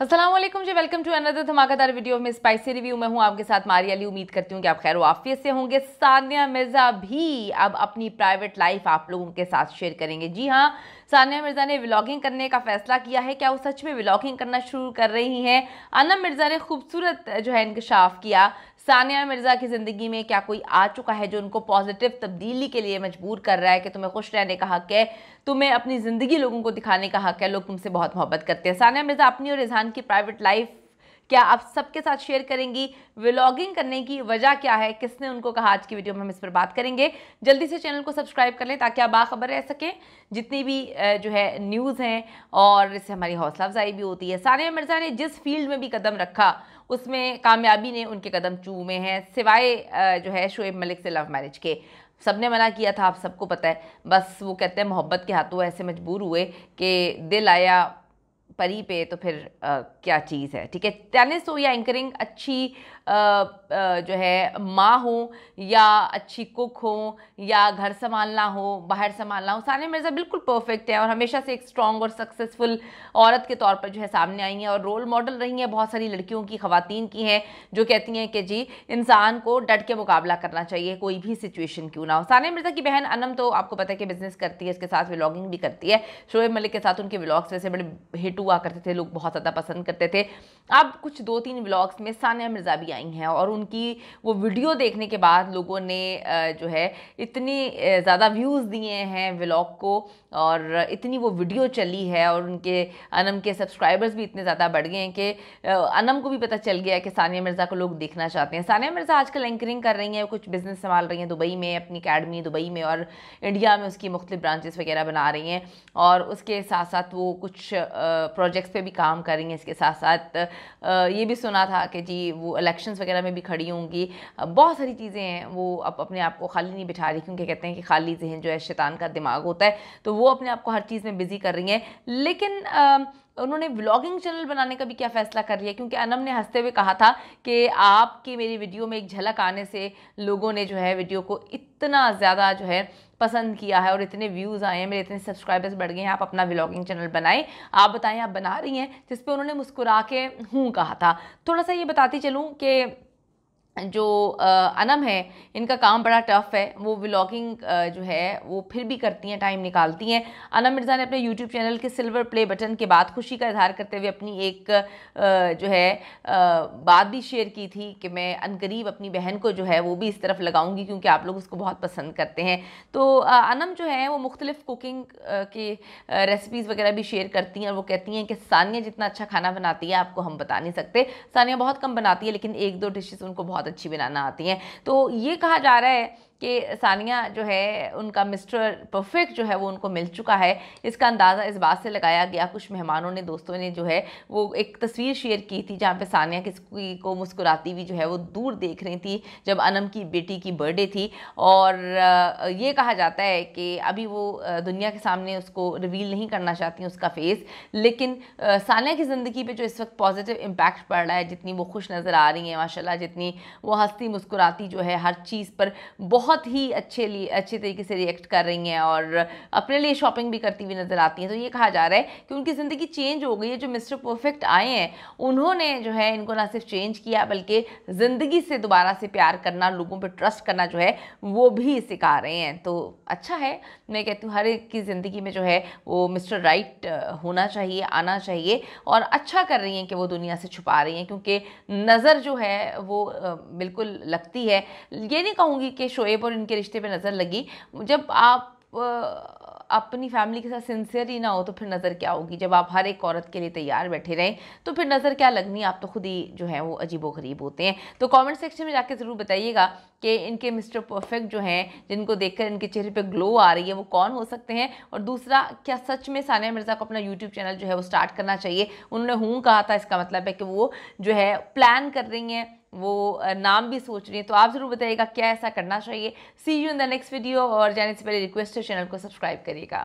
Aslam ji welcome to another धमाकेदार video में spicy review मैं हूँ आपके साथ मारिया अली उम्मीद करती हूँ कि आप खैर वाफियत से होंगे सानिया मिर्ज़ा भी अब अपनी प्राइवेट लाइफ आप लोगों के साथ शेयर करेंगे जी हाँ सानिया मिर्ज़ा ने व्लॉगिंग करने का फ़ैसला किया है क्या वो सच में व्लॉगिंग करना शुरू कर रही हैं अनम मिर्ज़ा ने खूबसूरत जो है इंकशाफ किया सानिया मिर्ज़ा की ज़िंदगी में क्या कोई आ चुका है जो उनको पॉजिटिव तब्दीली के लिए मजबूर कर रहा है कि तुम्हें खुश रहने का हक है तुम्हें अपनी ज़िंदगी लोगों को दिखाने का हक है लोग तुमसे बहुत मोहब्बत करते हैं सानिया मिर्ज़ा अपनी और रिजहान की प्राइवेट लाइफ क्या आप सबके साथ शेयर करेंगी व्लॉगिंग करने की वजह क्या है किसने उनको कहा आज की वीडियो में हम इस पर बात करेंगे जल्दी से चैनल को सब्सक्राइब कर लें ताकि आप बाखबर रह सकें जितनी भी जो है न्यूज़ हैं और इससे हमारी हौसला अफजाई भी होती है सानिया मिर्ज़ा ने जिस फील्ड में भी कदम रखा उसमें कामयाबी ने उनके कदम चूमे हैं सिवाय जो है शुएब मलिक से लव मैरिज के सब ने मना किया था आप सबको पता है बस वो कहते हैं मोहब्बत के हाथों ऐसे मजबूर हुए कि दिल आया परी पे तो फिर आ, क्या चीज़ है ठीक है टेनिस हो या एंकरिंग अच्छी आ, आ, जो है माँ हो या अच्छी कुक हो या घर संभालना हो बाहर संभालना हो सानिया मिर्ज़ा बिल्कुल परफेक्ट है और हमेशा से एक स्ट्रॉन्ग और सक्सेसफुल औरत के तौर पर जो है सामने आई हैं और रोल मॉडल रही हैं बहुत सारी लड़कियों की खातन की हैं जो कहती हैं कि जी इंसान को डट के मुकाबला करना चाहिए कोई भी सिचुएशन क्यों ना हो सानिया मिर्ज़ा की बहन अनम तो आपको पता है कि बिज़नेस करती है इसके साथ व्लागिंग भी करती है शोएब मलिक के साथ उनके ब्लॉग्स वैसे बड़े हिट हुआ करते थे लोग बहुत ज़्यादा पसंद करते थे अब कुछ दो तीन व्लॉग्स में सानिया मिर्ज़ा भी आई हैं और उनकी वो वीडियो देखने के बाद लोगों ने जो है इतनी ज़्यादा व्यूज़ दिए हैं व्लॉग को और इतनी वो वीडियो चली है और उनके अनम के सब्सक्राइबर्स भी इतने ज़्यादा बढ़ गए हैं कि अनम को भी पता चल गया कि सानिया मिर्ज़ा को लोग देखना चाहते हैं सानिया मिर्ज़ा आजकल एंकरिंग कर रही हैं कुछ बिज़नेस संभाल रही हैं दुबई में अपनी अकेडमी दुबई में और इंडिया में उसकी मुख्तु ब्रांचेस वगैरह बना रही हैं और उसके साथ साथ वो कुछ प्रोजेक्ट्स पे भी काम करेंगे इसके साथ साथ ये भी सुना था कि जी वो इलेक्शंस वगैरह में भी खड़ी होंगी बहुत सारी चीज़ें हैं वो अब अपने आप को खाली नहीं बिठा रही क्योंकि कहते हैं कि खाली जहन जो है शैतान का दिमाग होता है तो वो अपने आप को हर चीज़ में बिज़ी कर रही हैं लेकिन उन्होंने व्लॉगिंग चैनल बनाने का भी क्या फैसला कर लिया क्योंकि अनम ने हंसते हुए कहा था कि आपकी मेरी वीडियो में एक झलक आने से लोगों ने जो है वीडियो को इतना ज़्यादा जो है पसंद किया है और इतने व्यूज़ आए हैं मेरे इतने सब्सक्राइबर्स बढ़ गए हैं आप अपना व्लॉगिंग चैनल बनाएं आप बताएं आप बना रही हैं जिस पर उन्होंने मुस्कुरा के हूँ कहा था थोड़ा सा ये बताती चलूँ कि जो अनम है इनका काम बड़ा टफ है वो व्लॉगिंग जो है वो फिर भी करती हैं टाइम निकालती हैं अनम मिर्ज़ा ने अपने यूट्यूब चैनल के सिल्वर प्ले बटन के बाद खुशी का इजहार करते हुए अपनी एक जो है बात भी शेयर की थी कि मैं अनकरीब अपनी बहन को जो है वो भी इस तरफ लगाऊंगी क्योंकि आप लोग उसको बहुत पसंद करते हैं तो अनम जो है वो मुख्तलिफ़ कुकिंग के रेसिपीज़ वगैरह भी शेयर करती हैं और वो कहती हैं कि सानिया जितना अच्छा खाना बनाती है आपको हम बता नहीं सकते सानिया बहुत कम बनाती है लेकिन एक दो डिशेज़ उनको बहुत बहुत अच्छी बनाना आती हैं तो ये कहा जा रहा है कि सानिया जो है उनका मिस्टर परफेक्ट जो है वो उनको मिल चुका है इसका अंदाज़ा इस बात से लगाया गया कुछ मेहमानों ने दोस्तों ने जो है वो एक तस्वीर शेयर की थी जहाँ पे सानिया किसी को मुस्कुराती हुई जो है वो दूर देख रही थी जब अनम की बेटी की बर्थडे थी और ये कहा जाता है कि अभी वो दुनिया के सामने उसको रिवील नहीं करना चाहती उसका फेस लेकिन सानिया की ज़िंदगी पर जो इस वक्त पॉजिटिव इम्पैक्ट पड़ रहा है जितनी वो खुश नज़र आ रही हैं माशाला जितनी वो हंसती मुस्कुराती जो है हर चीज़ पर बहुत बहुत ही अच्छे लिए अच्छे तरीके से रिएक्ट कर रही हैं और अपने लिए शॉपिंग भी करती हुई नज़र आती हैं तो ये कहा जा रहा है कि उनकी ज़िंदगी चेंज हो गई है जो मिस्टर परफेक्ट आए हैं उन्होंने जो है इनको ना सिर्फ चेंज किया बल्कि ज़िंदगी से दोबारा से प्यार करना लोगों पर ट्रस्ट करना जो है वो भी सिखा रहे हैं तो अच्छा है मैं कहती हूँ हर एक की ज़िंदगी में जो है वो मिस्टर राइट होना चाहिए आना चाहिए और अच्छा कर रही हैं कि वो दुनिया से छुपा रही हैं क्योंकि नज़र जो है वो बिल्कुल लगती है ये नहीं कहूँगी कि शोए रेप और इनके रिश्ते पे नज़र लगी जब आप अपनी फैमिली के साथ सिंसियर ही ना हो तो फिर नज़र क्या होगी जब आप हर एक औरत के लिए तैयार बैठे रहें तो फिर नज़र क्या लगनी आप तो खुद ही जो है वो अजीब गरीब होते हैं तो कमेंट सेक्शन में जाके ज़रूर बताइएगा कि इनके मिस्टर परफेक्ट जो हैं जिनको देखकर इनके चेहरे पे ग्लो आ रही है वो कौन हो सकते हैं और दूसरा क्या सच में सानिया मिर्ज़ा को अपना यूट्यूब चैनल जो है वो स्टार्ट करना चाहिए उन्होंने हूँ कहा था इसका मतलब है कि वो जो है प्लान कर रही हैं वो नाम भी सोच रही हैं तो आप ज़रूर बताइएगा क्या ऐसा करना चाहिए see you in the next video और जाने से पहले रिक्वेस्ट है चैनल को सब्सक्राइब करिएगा